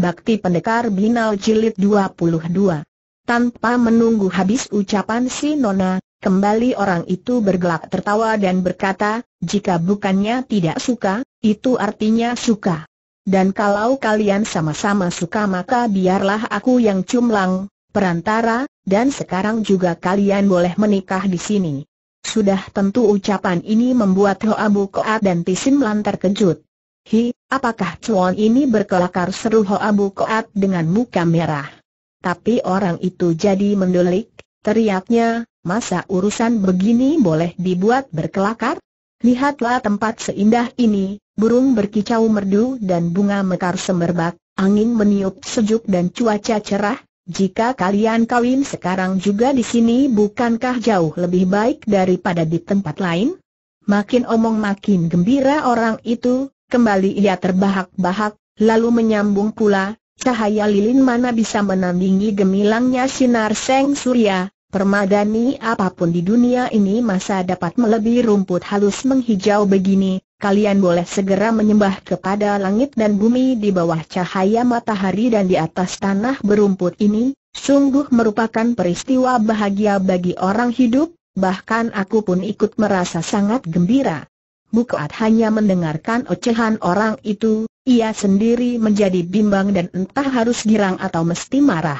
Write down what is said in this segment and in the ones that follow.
Bakti Pendekar Binal Jilid 22 Tanpa menunggu habis ucapan si Nona, kembali orang itu bergelak tertawa dan berkata, jika bukannya tidak suka, itu artinya suka. Dan kalau kalian sama-sama suka maka biarlah aku yang cumlang, perantara, dan sekarang juga kalian boleh menikah di sini. Sudah tentu ucapan ini membuat Hoa Bukoat dan Tisim Lan terkejut. Hi, apakah cuan ini berkelakar seru Hoa Bu Koat dengan muka merah. Tapi orang itu jadi mendelik, teriaknya, masa urusan begini boleh dibuat berkelakar? Lihatlah tempat seindah ini, burung berkicau merdu dan bunga mekar semerbak, angin meniup sejuk dan cuaca cerah, jika kalian kawin sekarang juga di sini bukankah jauh lebih baik daripada di tempat lain? Makin omong makin gembira orang itu, Kembali ia terbahak-bahak, lalu menyambung pula, cahaya lilin mana bisa menandingi gemilangnya sinar seng surya, permadani apapun di dunia ini masa dapat melebihi rumput halus menghijau begini, kalian boleh segera menyembah kepada langit dan bumi di bawah cahaya matahari dan di atas tanah berumput ini, sungguh merupakan peristiwa bahagia bagi orang hidup, bahkan aku pun ikut merasa sangat gembira. Bukaat hanya mendengarkan ocehan orang itu, ia sendiri menjadi bimbang dan entah harus girang atau mesti marah.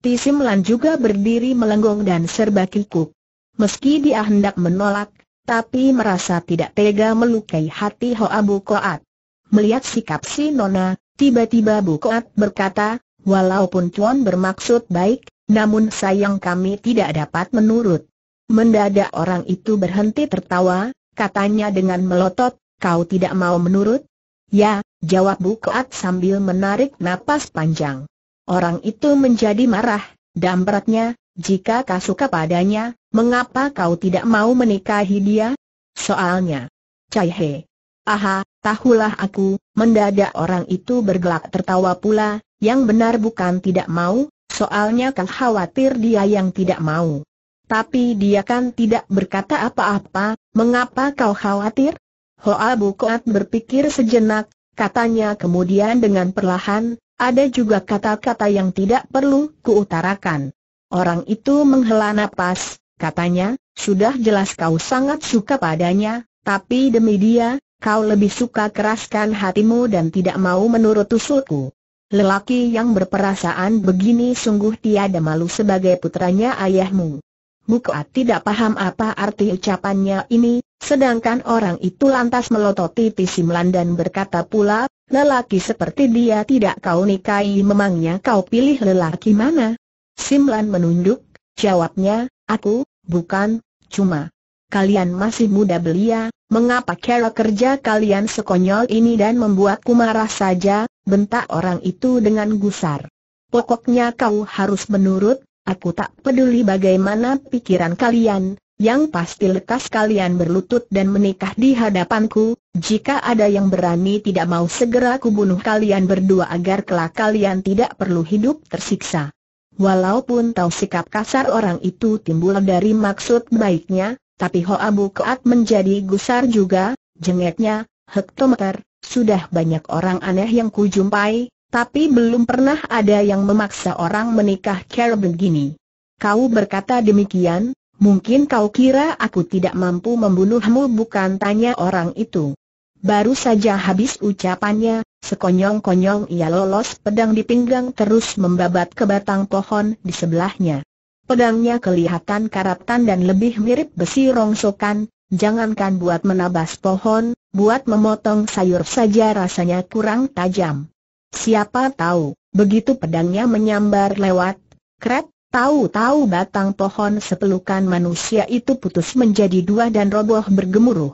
Tisimlan juga berdiri melenggong dan serba kikuk. Meski dia hendak menolak, tapi merasa tidak tega melukai hati Hoa Koat. Melihat sikap si Nona, tiba-tiba Bukoat berkata, walaupun Tuan bermaksud baik, namun sayang kami tidak dapat menurut. Mendadak orang itu berhenti tertawa, katanya dengan melotot, kau tidak mau menurut? Ya, jawab Koat sambil menarik napas panjang. Orang itu menjadi marah, dan beratnya, jika kau suka padanya, mengapa kau tidak mau menikahi dia? Soalnya, Cai He. Aha, tahulah aku, mendadak orang itu bergelak tertawa pula, yang benar bukan tidak mau, soalnya kau khawatir dia yang tidak mau. Tapi dia kan tidak berkata apa-apa, mengapa kau khawatir? Hoa Bukoat berpikir sejenak, katanya kemudian dengan perlahan, ada juga kata-kata yang tidak perlu kuutarakan. Orang itu menghela nafas, katanya, sudah jelas kau sangat suka padanya, tapi demi dia, kau lebih suka keraskan hatimu dan tidak mau menurut usulku. Lelaki yang berperasaan begini sungguh tiada malu sebagai putranya ayahmu. Bukoat tidak paham apa arti ucapannya ini, sedangkan orang itu lantas melototi Pisimlan dan berkata pula, lelaki seperti dia tidak kau nikahi memangnya kau pilih lelaki mana? Simlan menunduk, jawabnya, aku, bukan, cuma. Kalian masih muda belia, mengapa kera kerja kalian sekonyol ini dan membuatku marah saja, bentak orang itu dengan gusar. Pokoknya kau harus menurut Aku tak peduli bagaimana pikiran kalian, yang pasti lekas kalian berlutut dan menikah di hadapanku, jika ada yang berani tidak mau segera kubunuh kalian berdua agar kelak kalian tidak perlu hidup tersiksa. Walaupun tahu sikap kasar orang itu timbul dari maksud baiknya, tapi Hoa keat menjadi gusar juga, jengeknya, hektometer, sudah banyak orang aneh yang kujumpai, tapi belum pernah ada yang memaksa orang menikah cara begini. Kau berkata demikian, mungkin kau kira aku tidak mampu membunuhmu bukan tanya orang itu. Baru saja habis ucapannya, sekonyong-konyong ia lolos pedang di pinggang terus membabat ke batang pohon di sebelahnya. Pedangnya kelihatan karatan dan lebih mirip besi rongsokan, jangankan buat menabas pohon, buat memotong sayur saja rasanya kurang tajam. Siapa tahu, begitu pedangnya menyambar lewat, kret, tahu-tahu batang pohon sepelukan manusia itu putus menjadi dua dan roboh bergemuruh.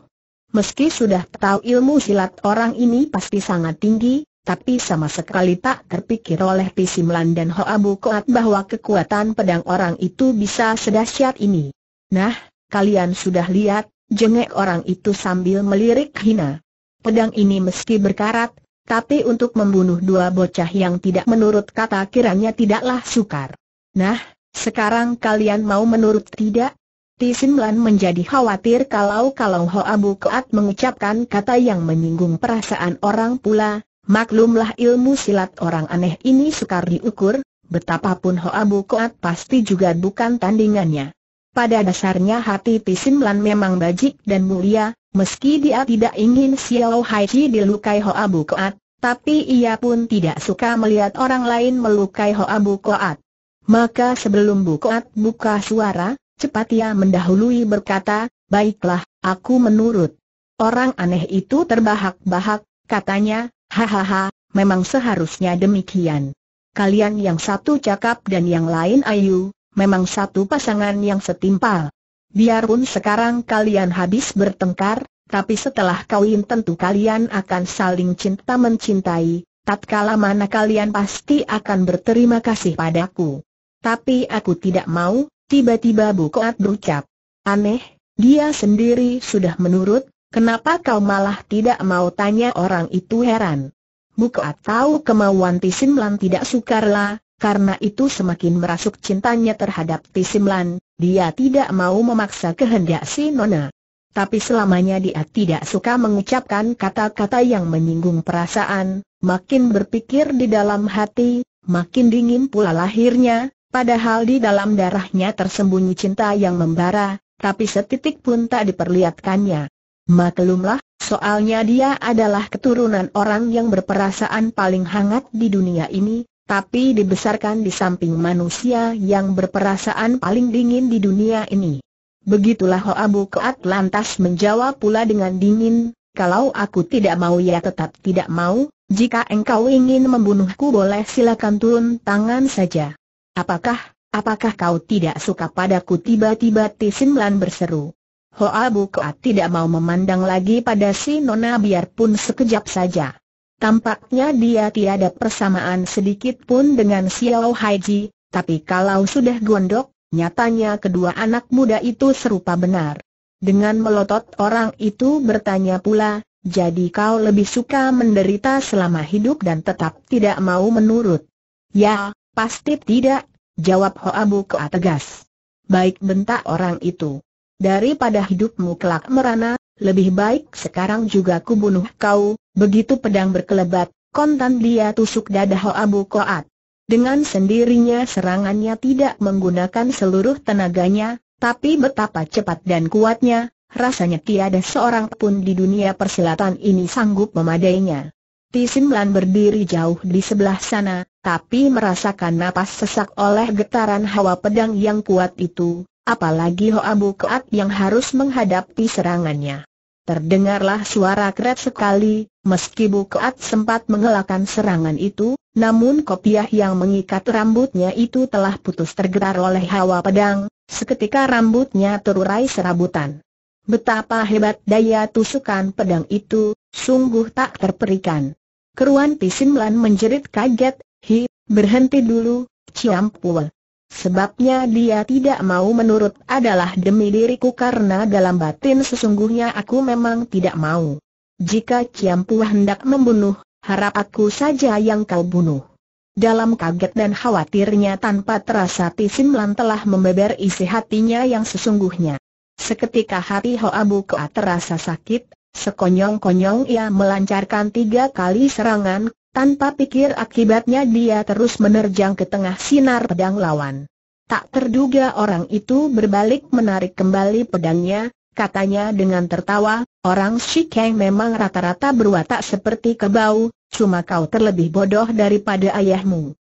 Meski sudah tahu ilmu silat orang ini pasti sangat tinggi, tapi sama sekali tak terpikir oleh Pisimlan dan Hoabu Koat bahwa kekuatan pedang orang itu bisa sedahsyat ini. Nah, kalian sudah lihat, jengek orang itu sambil melirik hina. Pedang ini meski berkarat, tapi untuk membunuh dua bocah yang tidak menurut kata kiranya tidaklah sukar. Nah, sekarang kalian mau menurut tidak? Tisimlan menjadi khawatir kalau-kalau Hoabu Keat mengucapkan kata yang menyinggung perasaan orang pula, maklumlah ilmu silat orang aneh ini sukar diukur, betapapun Hoabu Keat pasti juga bukan tandingannya. Pada dasarnya hati Tisimlan memang bajik dan mulia, meski dia tidak ingin Xiao Haiji dilukai Hoabu Keat. Tapi ia pun tidak suka melihat orang lain melukai Hoa Bukoat. Maka sebelum Bukoat buka suara, cepat ia mendahului berkata, Baiklah, aku menurut. Orang aneh itu terbahak-bahak, katanya, hahaha, memang seharusnya demikian. Kalian yang satu cakap dan yang lain ayu, memang satu pasangan yang setimpal. Biarpun sekarang kalian habis bertengkar, tapi setelah kawin tentu kalian akan saling cinta mencintai, tatkala mana kalian pasti akan berterima kasih padaku. Tapi aku tidak mau, tiba-tiba Bukoat berucap. Aneh, dia sendiri sudah menurut, kenapa kau malah tidak mau tanya orang itu heran. Bukoat tahu kemauan Tisimlan tidak sukarlah, karena itu semakin merasuk cintanya terhadap Tisimlan, dia tidak mau memaksa kehendak si Nona tapi selamanya dia tidak suka mengucapkan kata-kata yang menyinggung perasaan, makin berpikir di dalam hati, makin dingin pula lahirnya, padahal di dalam darahnya tersembunyi cinta yang membara, tapi setitik pun tak diperlihatkannya. Maklumlah, soalnya dia adalah keturunan orang yang berperasaan paling hangat di dunia ini, tapi dibesarkan di samping manusia yang berperasaan paling dingin di dunia ini. Begitulah Hoabu Keat lantas menjawab pula dengan dingin, kalau aku tidak mau ya tetap tidak mau, jika engkau ingin membunuhku boleh silakan turun tangan saja. Apakah, apakah kau tidak suka padaku tiba-tiba Tisimlan berseru. Hoabu Keat tidak mau memandang lagi pada si Nona biarpun sekejap saja. Tampaknya dia tiada persamaan sedikit pun dengan Xiao Haiji, tapi kalau sudah gondok, Nyatanya kedua anak muda itu serupa benar. Dengan melotot orang itu bertanya pula, jadi kau lebih suka menderita selama hidup dan tetap tidak mau menurut? Ya, pasti tidak, jawab Hoa Kea tegas. Baik bentak orang itu. Daripada hidupmu kelak merana, lebih baik sekarang juga kubunuh kau, begitu pedang berkelebat, kontan dia tusuk dada Hoa Koat. Dengan sendirinya serangannya tidak menggunakan seluruh tenaganya, tapi betapa cepat dan kuatnya, rasanya tiada seorang pun di dunia persilatan ini sanggup memadainya. Tisimlan berdiri jauh di sebelah sana, tapi merasakan napas sesak oleh getaran hawa pedang yang kuat itu, apalagi Hoabu Keat yang harus menghadapi serangannya. Terdengarlah suara keret sekali, meski Bu sempat mengelakkan serangan itu, namun kopiah yang mengikat rambutnya itu telah putus tergerar oleh hawa pedang, seketika rambutnya terurai serabutan. Betapa hebat daya tusukan pedang itu, sungguh tak terperikan. Keruan Pisimlan menjerit kaget, hi, berhenti dulu, Ciampul. Sebabnya dia tidak mau menurut adalah demi diriku karena dalam batin sesungguhnya aku memang tidak mau. Jika Ciampu hendak membunuh, harap aku saja yang kau bunuh. Dalam kaget dan khawatirnya tanpa terasa Tisimlan telah membeber isi hatinya yang sesungguhnya. Seketika hati Hoabu Koa terasa sakit, sekonyong-konyong ia melancarkan tiga kali serangan, tanpa pikir akibatnya dia terus menerjang ke tengah sinar pedang lawan. Tak terduga orang itu berbalik menarik kembali pedangnya, katanya dengan tertawa, orang Shikeng memang rata-rata berwatak seperti kebau, cuma kau terlebih bodoh daripada ayahmu.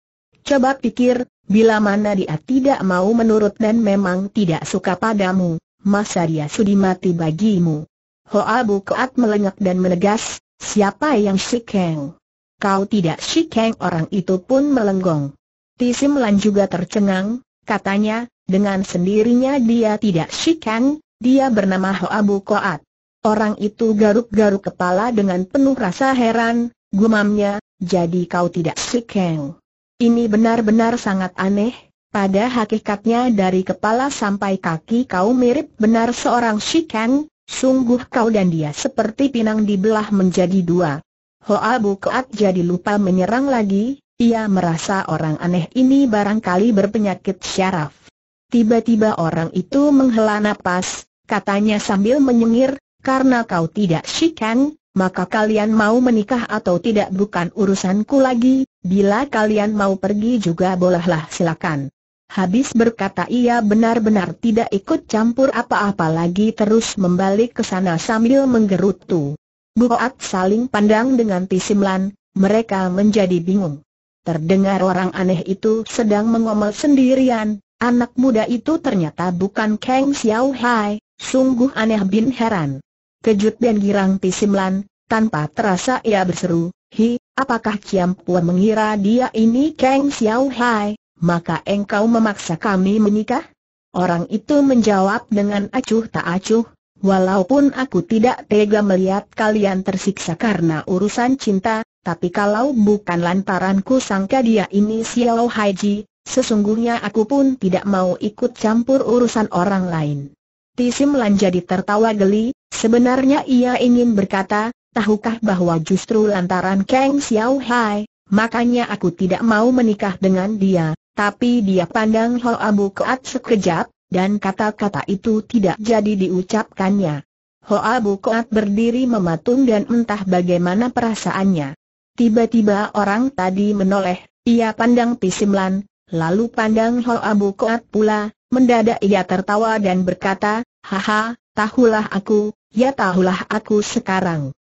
Coba pikir, bila mana dia tidak mau menurut dan memang tidak suka padamu, masa dia sudi mati bagimu? Hoa keat melengak dan menegas, siapa yang Shikeng? Kau tidak Shikeng orang itu pun melenggong. Tisim Lan juga tercengang, katanya, dengan sendirinya dia tidak Shikeng, dia bernama Hoabu Koat. Orang itu garuk-garuk kepala dengan penuh rasa heran, gumamnya, jadi kau tidak sikeng. Ini benar-benar sangat aneh, pada hakikatnya dari kepala sampai kaki kau mirip benar seorang sikeng, sungguh kau dan dia seperti pinang dibelah menjadi dua. Hoabu Koat jadi lupa menyerang lagi, ia merasa orang aneh ini barangkali berpenyakit syaraf. Tiba-tiba orang itu menghela napas, katanya sambil menyengir, karena kau tidak shikan, maka kalian mau menikah atau tidak bukan urusanku lagi, bila kalian mau pergi juga bolehlah silakan. Habis berkata ia benar-benar tidak ikut campur apa-apa lagi terus membalik ke sana sambil menggerutu. Buat saling pandang dengan Tisimlan, mereka menjadi bingung. Terdengar orang aneh itu sedang mengomel sendirian, anak muda itu ternyata bukan Kang Xiao Hai, Sungguh aneh bin heran. Kejut dan girang Pisimlan, tanpa terasa ia berseru, Hi, apakah Kiam Pua mengira dia ini Kang Xiao Hai, maka engkau memaksa kami menikah? Orang itu menjawab dengan acuh tak acuh, walaupun aku tidak tega melihat kalian tersiksa karena urusan cinta, tapi kalau bukan lantaran ku sangka dia ini Xiao Haiji, sesungguhnya aku pun tidak mau ikut campur urusan orang lain. Tisimlan jadi tertawa geli, sebenarnya ia ingin berkata, tahukah bahwa justru lantaran Kang Xiao Hai, makanya aku tidak mau menikah dengan dia, tapi dia pandang Ho Abu Koat sekejap, dan kata-kata itu tidak jadi diucapkannya. Ho Abu Koat berdiri mematung dan entah bagaimana perasaannya. Tiba-tiba orang tadi menoleh, ia pandang Tisimlan, lalu pandang Ho Abu Koat pula, Mendadak ia tertawa dan berkata, Haha, tahulah aku, ya tahulah aku sekarang.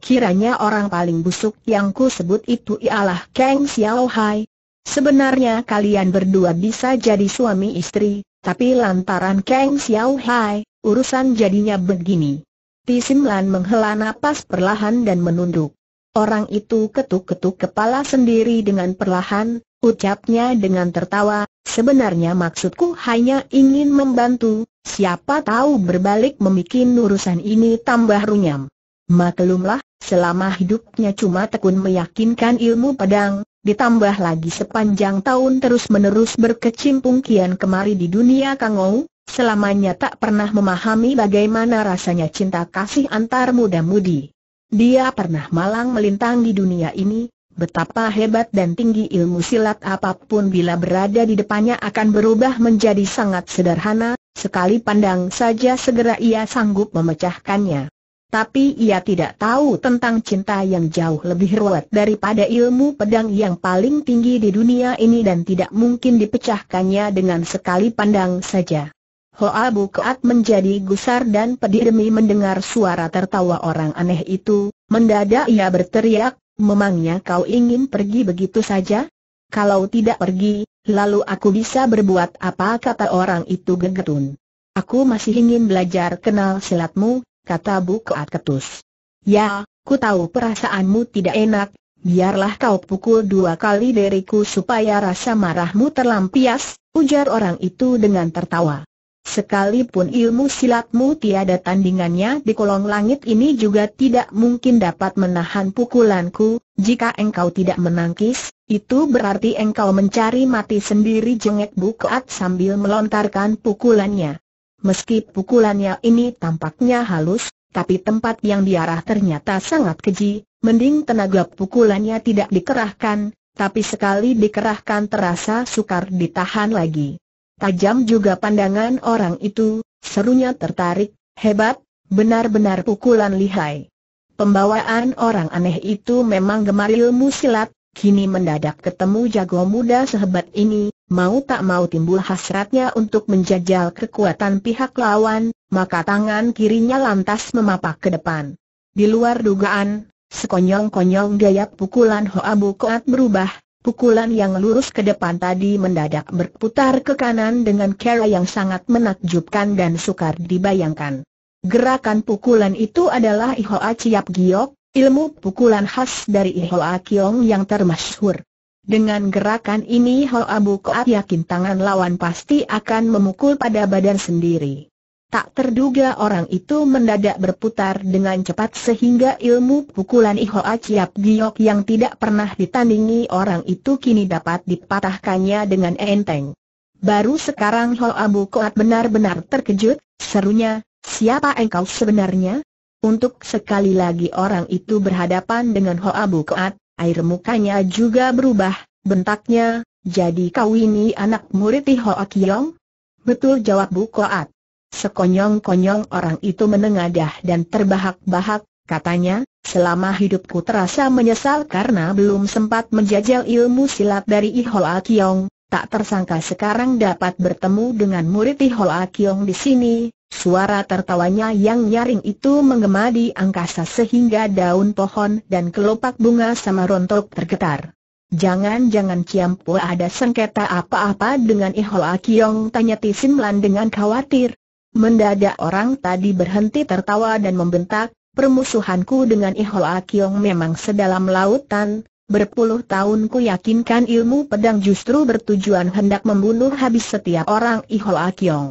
Kiranya orang paling busuk yang ku sebut itu ialah Kang Xiao Hai. Sebenarnya kalian berdua bisa jadi suami istri, tapi lantaran Kang Xiao Hai, urusan jadinya begini. Tisim Lan menghela napas perlahan dan menunduk. Orang itu ketuk-ketuk kepala sendiri dengan perlahan, Ucapnya dengan tertawa, sebenarnya maksudku hanya ingin membantu, siapa tahu berbalik memikin urusan ini tambah runyam. Maklumlah, selama hidupnya cuma tekun meyakinkan ilmu pedang, ditambah lagi sepanjang tahun terus-menerus berkecimpung kian kemari di dunia kangou, selamanya tak pernah memahami bagaimana rasanya cinta kasih antar muda-mudi. Dia pernah malang melintang di dunia ini, Betapa hebat dan tinggi ilmu silat apapun bila berada di depannya akan berubah menjadi sangat sederhana, sekali pandang saja segera ia sanggup memecahkannya. Tapi ia tidak tahu tentang cinta yang jauh lebih ruwet daripada ilmu pedang yang paling tinggi di dunia ini dan tidak mungkin dipecahkannya dengan sekali pandang saja. Hoa Keat menjadi gusar dan pedih demi mendengar suara tertawa orang aneh itu, mendadak ia berteriak, Memangnya kau ingin pergi begitu saja? Kalau tidak pergi, lalu aku bisa berbuat apa kata orang itu gegetun. Aku masih ingin belajar kenal silatmu, kata Keat Ketus. Ya, ku tahu perasaanmu tidak enak, biarlah kau pukul dua kali diriku supaya rasa marahmu terlampias, ujar orang itu dengan tertawa. Sekalipun ilmu silatmu tiada tandingannya di kolong langit ini juga tidak mungkin dapat menahan pukulanku, jika engkau tidak menangkis, itu berarti engkau mencari mati sendiri jengek Bukoat sambil melontarkan pukulannya. Meski pukulannya ini tampaknya halus, tapi tempat yang diarah ternyata sangat keji, mending tenaga pukulannya tidak dikerahkan, tapi sekali dikerahkan terasa sukar ditahan lagi. Tajam juga pandangan orang itu, serunya tertarik, hebat, benar-benar pukulan lihai. Pembawaan orang aneh itu memang gemar ilmu silat, kini mendadak ketemu jago muda sehebat ini, mau tak mau timbul hasratnya untuk menjajal kekuatan pihak lawan, maka tangan kirinya lantas memapak ke depan. Di luar dugaan, sekonyong-konyong gaya pukulan Hoa Bukoat berubah, Pukulan yang lurus ke depan tadi mendadak berputar ke kanan dengan cara yang sangat menakjubkan dan sukar dibayangkan. Gerakan pukulan itu adalah Ihoa Ciap Giok, ilmu pukulan khas dari Ihoa Kiong yang termasyhur. Dengan gerakan ini Hoa Bukoat yakin tangan lawan pasti akan memukul pada badan sendiri. Tak terduga orang itu mendadak berputar dengan cepat sehingga ilmu pukulan Iho Aciap Giok yang tidak pernah ditandingi orang itu kini dapat dipatahkannya dengan enteng. Baru sekarang Ho Abu Koat benar-benar terkejut, serunya, siapa engkau sebenarnya? Untuk sekali lagi orang itu berhadapan dengan Ho Abu Koat, air mukanya juga berubah, bentaknya, jadi kau ini anak murid Iho Akiyong? Betul jawab Bu Koat. Sekonyong-konyong orang itu menengadah dan terbahak-bahak, katanya, selama hidupku terasa menyesal karena belum sempat menjajal ilmu silat dari Ihol Akiong, tak tersangka sekarang dapat bertemu dengan murid Ihol Akiong di sini. Suara tertawanya yang nyaring itu menggema di angkasa sehingga daun pohon dan kelopak bunga sama rontok tergetar. Jangan-jangan Ciampu ada sengketa apa-apa dengan Ihol Akiong tanya Tisin Lan dengan khawatir, Mendadak orang tadi berhenti tertawa dan membentak, permusuhanku dengan Ihol Akiong memang sedalam lautan, berpuluh tahun ku yakinkan ilmu pedang justru bertujuan hendak membunuh habis setiap orang Ihol Akiong.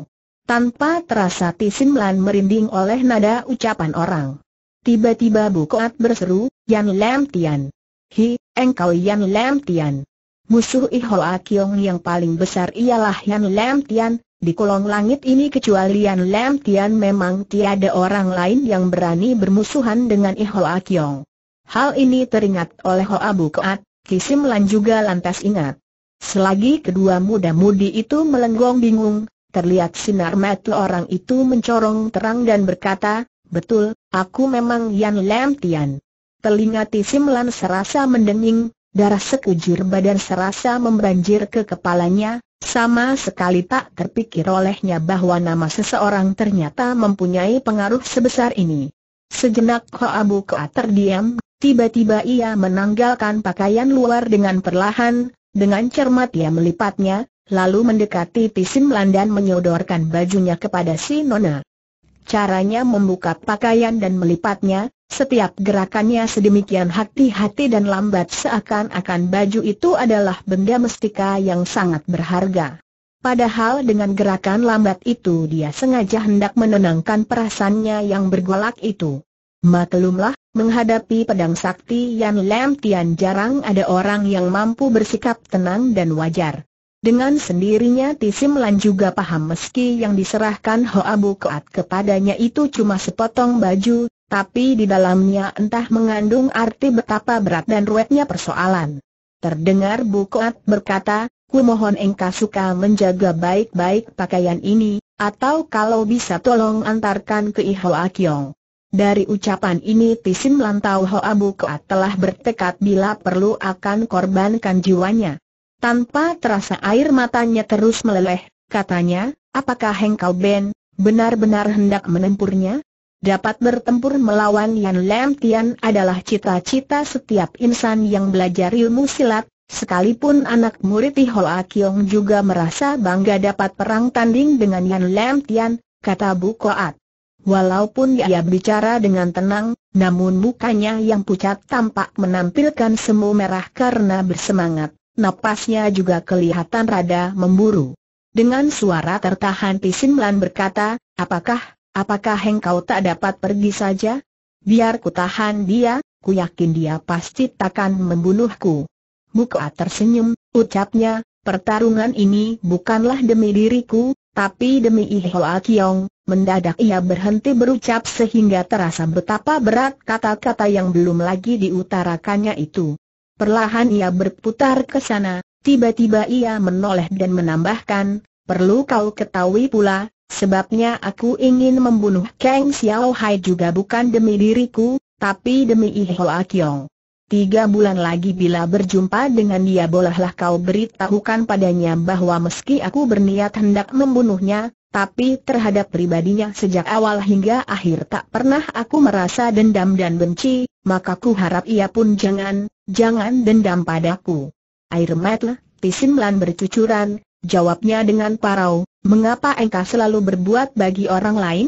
Tanpa terasa Tisimlan merinding oleh nada ucapan orang. Tiba-tiba Koat berseru, Yan Lam Tian. Hi, engkau Yan Lam Tian. Musuh Ihol Akiong yang paling besar ialah Yan Lam Tian, di kolong langit ini kecuali Yan Lam Tian memang tiada orang lain yang berani bermusuhan dengan Iho Hoa Kiong. Hal ini teringat oleh Hoa Keat, Kisim Lan juga lantas ingat. Selagi kedua muda-mudi itu melenggong bingung, terlihat sinar mata orang itu mencorong terang dan berkata, Betul, aku memang Yan Lam Tian. Telinga Tisim Lan serasa mendenging, darah sekujur badan serasa membanjir ke kepalanya, sama sekali tak terpikir olehnya bahwa nama seseorang ternyata mempunyai pengaruh sebesar ini. Sejenak Abu Koa terdiam, tiba-tiba ia menanggalkan pakaian luar dengan perlahan, dengan cermat ia melipatnya, lalu mendekati Pisim Landan menyodorkan bajunya kepada si Nona caranya membuka pakaian dan melipatnya, setiap gerakannya sedemikian hati-hati dan lambat seakan-akan baju itu adalah benda mestika yang sangat berharga. Padahal dengan gerakan lambat itu dia sengaja hendak menenangkan perasaannya yang bergolak itu. Maklumlah, menghadapi pedang sakti yang Lam Tian jarang ada orang yang mampu bersikap tenang dan wajar. Dengan sendirinya Tisimlan juga paham meski yang diserahkan Hoa Keat kepadanya itu cuma sepotong baju, tapi di dalamnya entah mengandung arti betapa berat dan ruwetnya persoalan. Terdengar Bu Keat berkata, ku mohon engkau suka menjaga baik-baik pakaian ini, atau kalau bisa tolong antarkan ke Ihoa Kiong. Dari ucapan ini Tisim tahu Hoa Keat telah bertekad bila perlu akan korbankan jiwanya. Tanpa terasa air matanya terus meleleh, katanya, apakah Hengkau Ben, benar-benar hendak menempurnya? Dapat bertempur melawan Yan Lam Tian adalah cita-cita setiap insan yang belajar ilmu silat, sekalipun anak murid Hoa Kiong juga merasa bangga dapat perang tanding dengan Yan Lam Tian, kata Bu Koat. Walaupun ia bicara dengan tenang, namun mukanya yang pucat tampak menampilkan semu merah karena bersemangat napasnya juga kelihatan rada memburu. Dengan suara tertahan Pisin Melan berkata, apakah, apakah engkau tak dapat pergi saja? Biar ku tahan dia, ku yakin dia pasti takkan membunuhku. Muka tersenyum, ucapnya, pertarungan ini bukanlah demi diriku, tapi demi Ihoa Kiong, Mendadak ia berhenti berucap sehingga terasa betapa berat kata-kata yang belum lagi diutarakannya itu. Perlahan ia berputar ke sana, tiba-tiba ia menoleh dan menambahkan, perlu kau ketahui pula, sebabnya aku ingin membunuh Kang Xiao Hai juga bukan demi diriku, tapi demi Iho Kiong. Tiga bulan lagi bila berjumpa dengan dia bolehlah kau beritahukan padanya bahwa meski aku berniat hendak membunuhnya, tapi terhadap pribadinya sejak awal hingga akhir tak pernah aku merasa dendam dan benci, maka ku harap ia pun jangan, jangan dendam padaku. Air mata, melan bercucuran, jawabnya dengan parau, mengapa engkau selalu berbuat bagi orang lain?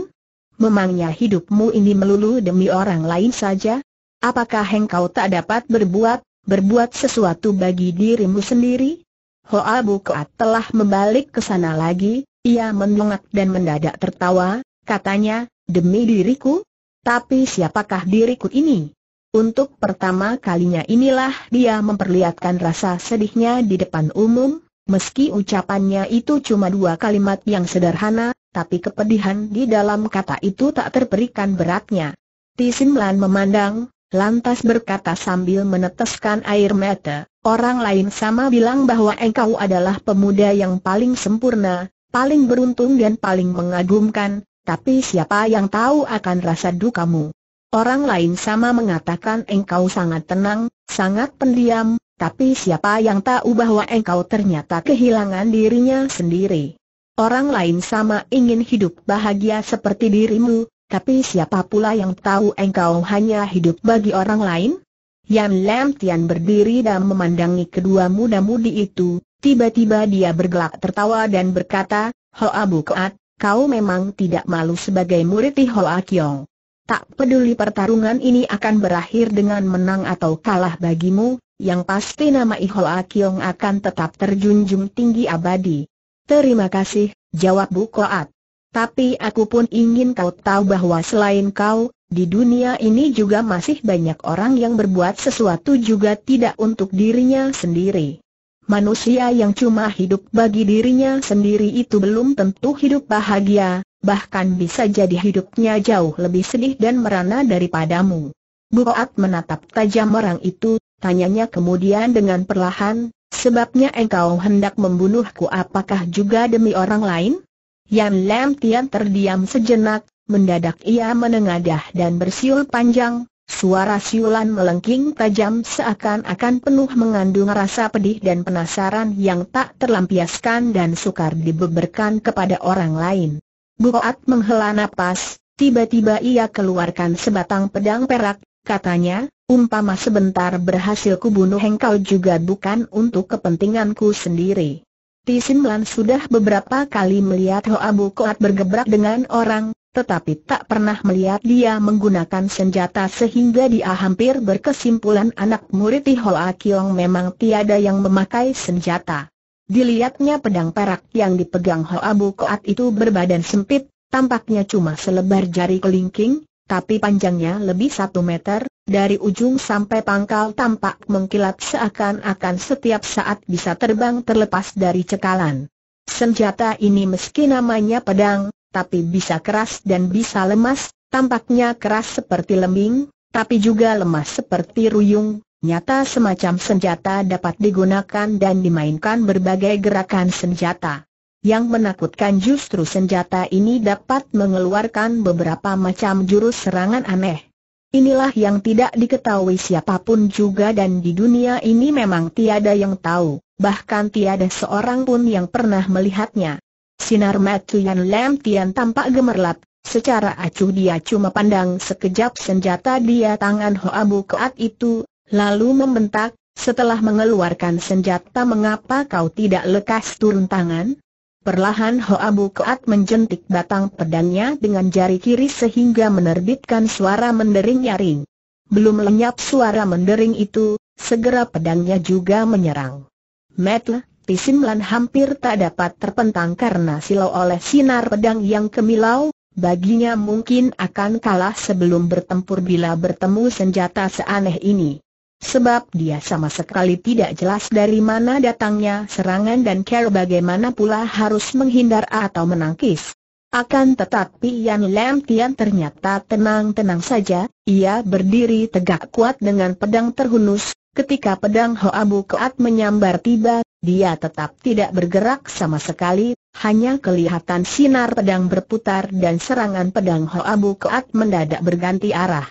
Memangnya hidupmu ini melulu demi orang lain saja? Apakah engkau tak dapat berbuat, berbuat sesuatu bagi dirimu sendiri? Hoa Bukoat telah membalik ke sana lagi, ia menungak dan mendadak tertawa, katanya, demi diriku? Tapi siapakah diriku ini? Untuk pertama kalinya inilah dia memperlihatkan rasa sedihnya di depan umum, meski ucapannya itu cuma dua kalimat yang sederhana, tapi kepedihan di dalam kata itu tak terperikan beratnya. Lan memandang, lantas berkata sambil meneteskan air mata, orang lain sama bilang bahwa engkau adalah pemuda yang paling sempurna, paling beruntung dan paling mengagumkan, tapi siapa yang tahu akan rasa dukamu? Orang lain sama mengatakan engkau sangat tenang, sangat pendiam, tapi siapa yang tahu bahwa engkau ternyata kehilangan dirinya sendiri. Orang lain sama ingin hidup bahagia seperti dirimu, tapi siapa pula yang tahu engkau hanya hidup bagi orang lain? Yan Lam Tian berdiri dan memandangi kedua muda-mudi itu, tiba-tiba dia bergelak tertawa dan berkata, Hoa Keat, kau memang tidak malu sebagai murid Hoa Kiong. Tak peduli pertarungan ini akan berakhir dengan menang atau kalah bagimu, yang pasti nama Ihola Kiong akan tetap terjunjung tinggi abadi. Terima kasih, jawab Bu Koat. Tapi aku pun ingin kau tahu bahwa selain kau, di dunia ini juga masih banyak orang yang berbuat sesuatu juga tidak untuk dirinya sendiri. Manusia yang cuma hidup bagi dirinya sendiri itu belum tentu hidup bahagia, bahkan bisa jadi hidupnya jauh lebih sedih dan merana daripadamu. Buat menatap tajam orang itu, tanyanya kemudian dengan perlahan, sebabnya engkau hendak membunuhku apakah juga demi orang lain? Yan Lam Tian terdiam sejenak, mendadak ia menengadah dan bersiul panjang, suara siulan melengking tajam seakan-akan penuh mengandung rasa pedih dan penasaran yang tak terlampiaskan dan sukar dibeberkan kepada orang lain. Buat menghela nafas. tiba-tiba ia keluarkan sebatang pedang perak, katanya, umpama sebentar berhasil kubunuh engkau juga bukan untuk kepentinganku sendiri. Tisimlan sudah beberapa kali melihat Hoa Bukoat bergebrak dengan orang, tetapi tak pernah melihat dia menggunakan senjata sehingga dia hampir berkesimpulan anak murid Hoa Kiong memang tiada yang memakai senjata. Dilihatnya pedang perak yang dipegang Ho Abu Koat itu berbadan sempit, tampaknya cuma selebar jari kelingking, tapi panjangnya lebih satu meter, dari ujung sampai pangkal tampak mengkilat seakan-akan setiap saat bisa terbang terlepas dari cekalan. Senjata ini meski namanya pedang, tapi bisa keras dan bisa lemas, tampaknya keras seperti lembing, tapi juga lemas seperti ruyung, nyata semacam senjata dapat digunakan dan dimainkan berbagai gerakan senjata. Yang menakutkan justru senjata ini dapat mengeluarkan beberapa macam jurus serangan aneh. Inilah yang tidak diketahui siapapun juga dan di dunia ini memang tiada yang tahu, bahkan tiada seorang pun yang pernah melihatnya. Sinar matu Yan Lam Tian tampak gemerlap, secara acuh dia cuma pandang sekejap senjata dia tangan Hoa keat itu, Lalu membentak, setelah mengeluarkan senjata mengapa kau tidak lekas turun tangan? Perlahan Hoabu Keat menjentik batang pedangnya dengan jari kiri sehingga menerbitkan suara mendering nyaring. Belum lenyap suara mendering itu, segera pedangnya juga menyerang. Metle, Pisimlan hampir tak dapat terpentang karena silau oleh sinar pedang yang kemilau, baginya mungkin akan kalah sebelum bertempur bila bertemu senjata seaneh ini. Sebab dia sama sekali tidak jelas dari mana datangnya serangan dan care bagaimana pula harus menghindar atau menangkis. Akan tetapi Yan Lam Tian ternyata tenang-tenang saja, ia berdiri tegak kuat dengan pedang terhunus, ketika pedang Hoa Koat menyambar tiba, dia tetap tidak bergerak sama sekali, hanya kelihatan sinar pedang berputar dan serangan pedang Hoa Koat mendadak berganti arah.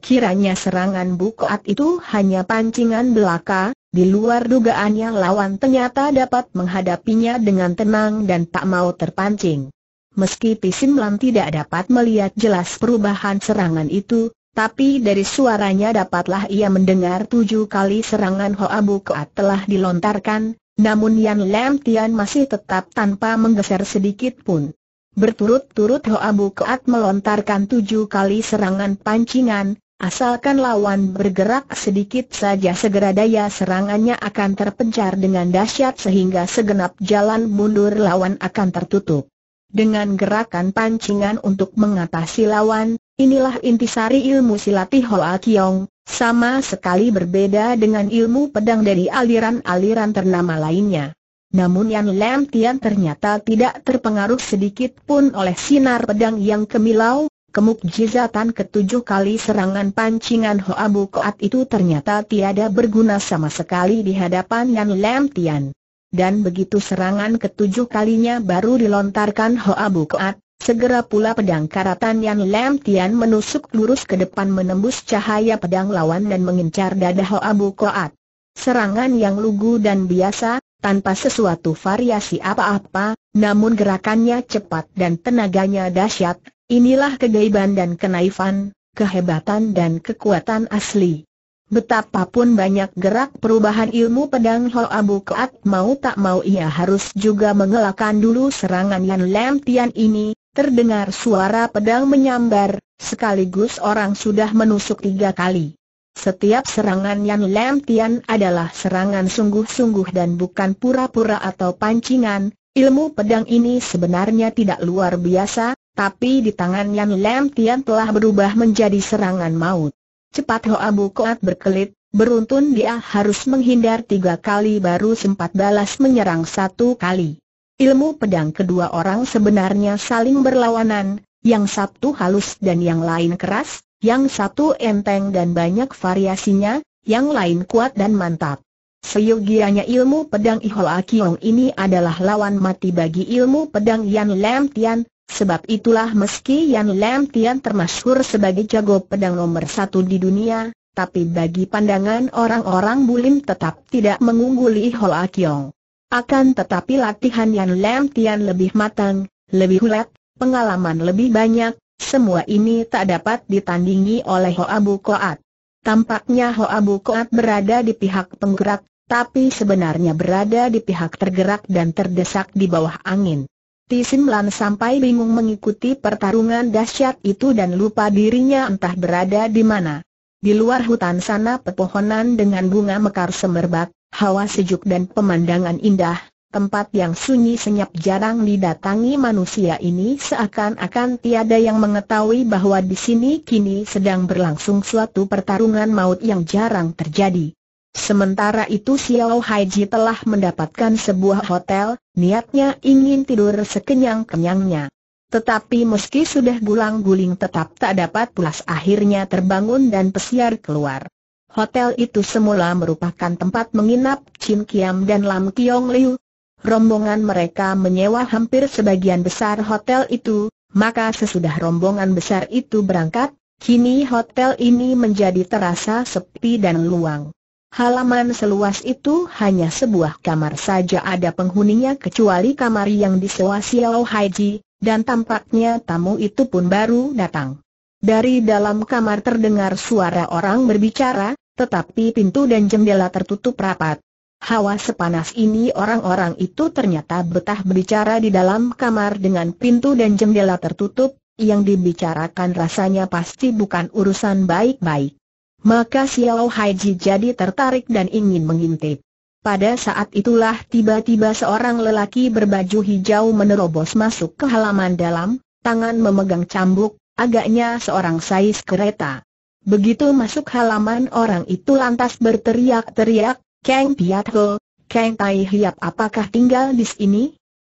Kiranya serangan Bukoat itu hanya pancingan belaka, di luar dugaannya lawan ternyata dapat menghadapinya dengan tenang dan tak mau terpancing. Meski Pisim Lam tidak dapat melihat jelas perubahan serangan itu, tapi dari suaranya dapatlah ia mendengar tujuh kali serangan Hoa Bukoat telah dilontarkan, namun Yan Lam Tian masih tetap tanpa menggeser sedikit pun. Berturut-turut Hoa Bukoat melontarkan tujuh kali serangan pancingan, Asalkan lawan bergerak sedikit saja segera daya serangannya akan terpencar dengan dahsyat sehingga segenap jalan mundur lawan akan tertutup. Dengan gerakan pancingan untuk mengatasi lawan, inilah intisari ilmu silati Hoa Kiong, sama sekali berbeda dengan ilmu pedang dari aliran-aliran ternama lainnya. Namun Yan Lam Tian ternyata tidak terpengaruh sedikit pun oleh sinar pedang yang kemilau, Kemukjizatan ketujuh kali serangan pancingan Hoa Koat itu ternyata tiada berguna sama sekali di hadapan Yan Lam Tian. Dan begitu serangan ketujuh kalinya baru dilontarkan Hoa Koat, segera pula pedang karatan Yan Lam Tian menusuk lurus ke depan menembus cahaya pedang lawan dan mengincar dada Hoa Koat. Serangan yang lugu dan biasa, tanpa sesuatu variasi apa-apa, namun gerakannya cepat dan tenaganya dahsyat, Inilah kegaiban dan kenaifan, kehebatan dan kekuatan asli. Betapapun banyak gerak perubahan ilmu pedang Abu Bukat mau tak mau ia harus juga mengelakkan dulu serangan Yan Lam Tian ini, terdengar suara pedang menyambar, sekaligus orang sudah menusuk tiga kali. Setiap serangan Yan Lam Tian adalah serangan sungguh-sungguh dan bukan pura-pura atau pancingan, ilmu pedang ini sebenarnya tidak luar biasa, tapi di tangannya Lam Tian telah berubah menjadi serangan maut. Cepat Hoa Bu Koat berkelit, beruntun dia harus menghindar tiga kali baru sempat balas menyerang satu kali. Ilmu pedang kedua orang sebenarnya saling berlawanan, yang satu halus dan yang lain keras, yang satu enteng dan banyak variasinya, yang lain kuat dan mantap. Seyogianya ilmu pedang Ihoa Kiong ini adalah lawan mati bagi ilmu pedang Yan Lam Tian, Sebab itulah meski Yan Lam Tian termasyhur sebagai jago pedang nomor satu di dunia, tapi bagi pandangan orang-orang Bulim tetap tidak mengungguli A Kiong. Akan tetapi latihan Yan Lam Tian lebih matang, lebih hulat, pengalaman lebih banyak, semua ini tak dapat ditandingi oleh Ho Abu Koat. Tampaknya Ho Abu Koat berada di pihak penggerak, tapi sebenarnya berada di pihak tergerak dan terdesak di bawah angin. Tisimlan sampai bingung mengikuti pertarungan dahsyat itu dan lupa dirinya entah berada di mana. Di luar hutan sana pepohonan dengan bunga mekar semerbak, hawa sejuk dan pemandangan indah, tempat yang sunyi senyap jarang didatangi manusia ini seakan-akan tiada yang mengetahui bahwa di sini kini sedang berlangsung suatu pertarungan maut yang jarang terjadi. Sementara itu Xiao Haiji telah mendapatkan sebuah hotel, niatnya ingin tidur sekenyang-kenyangnya. Tetapi meski sudah gulang-guling tetap tak dapat pulas akhirnya terbangun dan pesiar keluar. Hotel itu semula merupakan tempat menginap Chin Kiam dan Lam Kiong Liu. Rombongan mereka menyewa hampir sebagian besar hotel itu, maka sesudah rombongan besar itu berangkat, kini hotel ini menjadi terasa sepi dan luang halaman seluas itu hanya sebuah kamar saja ada penghuninya kecuali kamar yang disewa Xiao Haiji, dan tampaknya tamu itu pun baru datang. Dari dalam kamar terdengar suara orang berbicara, tetapi pintu dan jendela tertutup rapat. Hawa sepanas ini orang-orang itu ternyata betah berbicara di dalam kamar dengan pintu dan jendela tertutup, yang dibicarakan rasanya pasti bukan urusan baik-baik maka Xiao Haiji jadi tertarik dan ingin mengintip. Pada saat itulah tiba-tiba seorang lelaki berbaju hijau menerobos masuk ke halaman dalam, tangan memegang cambuk, agaknya seorang sais kereta. Begitu masuk halaman orang itu lantas berteriak-teriak, Kang Piat Ho, Kang Tai Hiap apakah tinggal di sini?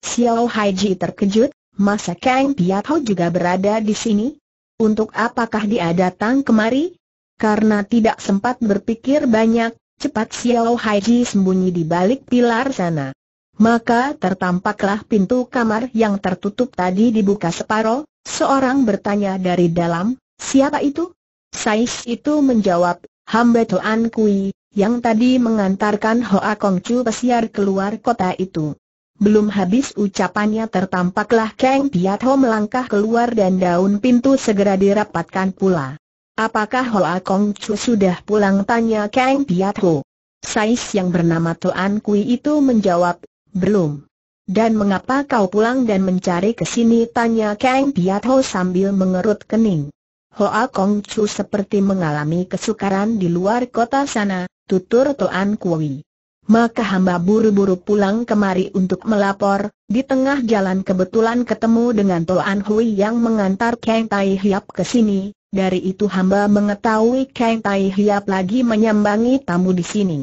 Xiao Haiji terkejut, masa Kang Piat Ho juga berada di sini? Untuk apakah dia datang kemari? Karena tidak sempat berpikir banyak, cepat Xiao Haiji sembunyi di balik pilar sana. Maka tertampaklah pintu kamar yang tertutup tadi dibuka separoh, seorang bertanya dari dalam, siapa itu? Sais itu menjawab, hamba Tuan Kui, yang tadi mengantarkan Hoa Kong Chu pesiar keluar kota itu. Belum habis ucapannya tertampaklah Kang Piat Ho melangkah keluar dan daun pintu segera dirapatkan pula. Apakah Hoa Kong Chu sudah pulang tanya Kang Piat Ho. Sais yang bernama Tuan Kui itu menjawab, belum. Dan mengapa kau pulang dan mencari ke sini tanya Kang Piat Ho sambil mengerut kening. Hoa Kong Chu seperti mengalami kesukaran di luar kota sana, tutur Tuan Kui. Maka hamba buru-buru pulang kemari untuk melapor, di tengah jalan kebetulan ketemu dengan Tuan Hui yang mengantar Kang Tai Hiap ke sini, dari itu hamba mengetahui Kang Tai Hiap lagi menyambangi tamu di sini.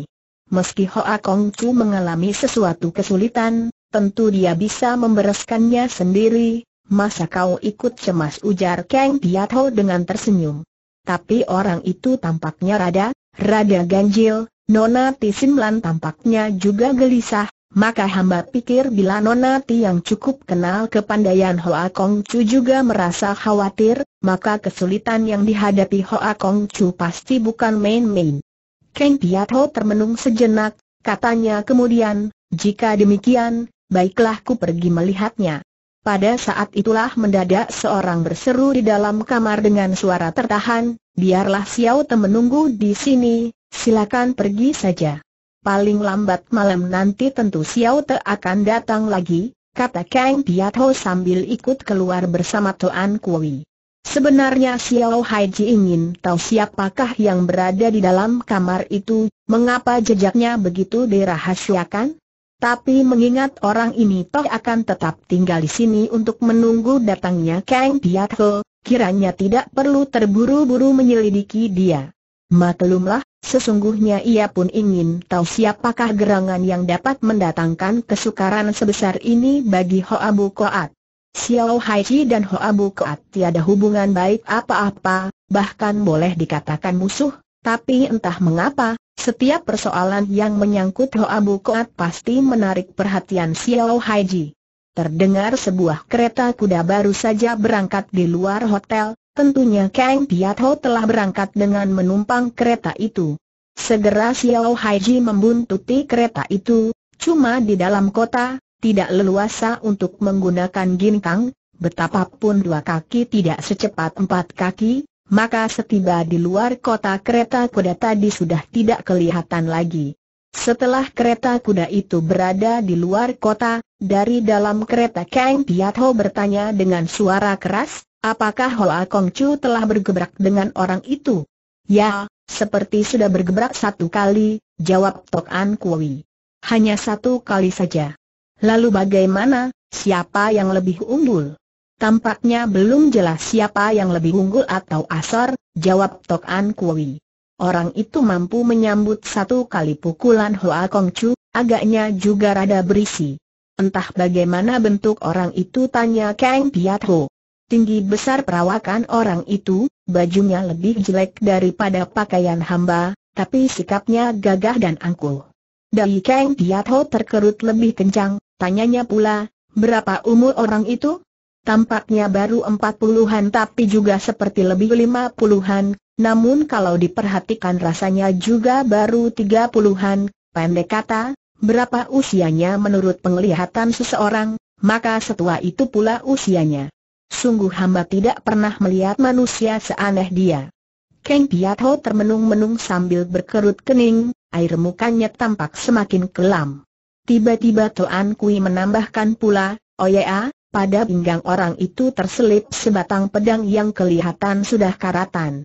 Meski Hoa Kong Chu mengalami sesuatu kesulitan, tentu dia bisa membereskannya sendiri, masa kau ikut cemas ujar Kang Ho dengan tersenyum. Tapi orang itu tampaknya rada, rada ganjil, Nona Lan tampaknya juga gelisah, maka hamba pikir bila Nona Ti yang cukup kenal kepandaian Hoa Kong Chu juga merasa khawatir, maka kesulitan yang dihadapi Hoa Kong Chu pasti bukan main-main. Piat Ho termenung sejenak, katanya kemudian, jika demikian, baiklah ku pergi melihatnya. Pada saat itulah mendadak seorang berseru di dalam kamar dengan suara tertahan, biarlah Xiao Te menunggu di sini, silakan pergi saja paling lambat malam nanti tentu Xiao Te akan datang lagi, kata Kang Piatho sambil ikut keluar bersama Tuan Kui. Sebenarnya Xiao Haiji ingin tahu siapakah yang berada di dalam kamar itu, mengapa jejaknya begitu dirahasiakan? Tapi mengingat orang ini toh akan tetap tinggal di sini untuk menunggu datangnya Kang Piatho, kiranya tidak perlu terburu-buru menyelidiki dia. Maklumlah, sesungguhnya ia pun ingin tahu siapakah gerangan yang dapat mendatangkan kesukaran sebesar ini bagi Hoa Bu Koat. Xiao Haiji dan Hoa Bu Koat tiada hubungan baik apa-apa, bahkan boleh dikatakan musuh, tapi entah mengapa, setiap persoalan yang menyangkut Hoa Bu Koat pasti menarik perhatian Xiao Haiji. Terdengar sebuah kereta kuda baru saja berangkat di luar hotel, Tentunya Kang Piatho telah berangkat dengan menumpang kereta itu. Segera Xiao Haiji membuntuti kereta itu, cuma di dalam kota, tidak leluasa untuk menggunakan ginkang, betapapun dua kaki tidak secepat empat kaki, maka setiba di luar kota kereta kuda tadi sudah tidak kelihatan lagi. Setelah kereta kuda itu berada di luar kota, dari dalam kereta Kang Piatho bertanya dengan suara keras, Apakah Hoa Kong Chu telah bergebrak dengan orang itu? Ya, seperti sudah bergebrak satu kali, jawab Tok An Kui. Hanya satu kali saja. Lalu bagaimana, siapa yang lebih unggul? Tampaknya belum jelas siapa yang lebih unggul atau asar, jawab Tok An Kui. Orang itu mampu menyambut satu kali pukulan Hoa Kong Chu, agaknya juga rada berisi. Entah bagaimana bentuk orang itu tanya Kang Piat Ho. Tinggi besar perawakan orang itu, bajunya lebih jelek daripada pakaian hamba, tapi sikapnya gagah dan angkuh. Dai Kang Tiatho terkerut lebih kencang, tanyanya pula, berapa umur orang itu? Tampaknya baru empat puluhan tapi juga seperti lebih lima puluhan, namun kalau diperhatikan rasanya juga baru tiga puluhan, pendek kata, berapa usianya menurut penglihatan seseorang, maka setua itu pula usianya sungguh hamba tidak pernah melihat manusia seaneh dia. Kang Piatho termenung-menung sambil berkerut kening, air mukanya tampak semakin kelam. Tiba-tiba Toan Kui menambahkan pula, oya, pada pinggang orang itu terselip sebatang pedang yang kelihatan sudah karatan.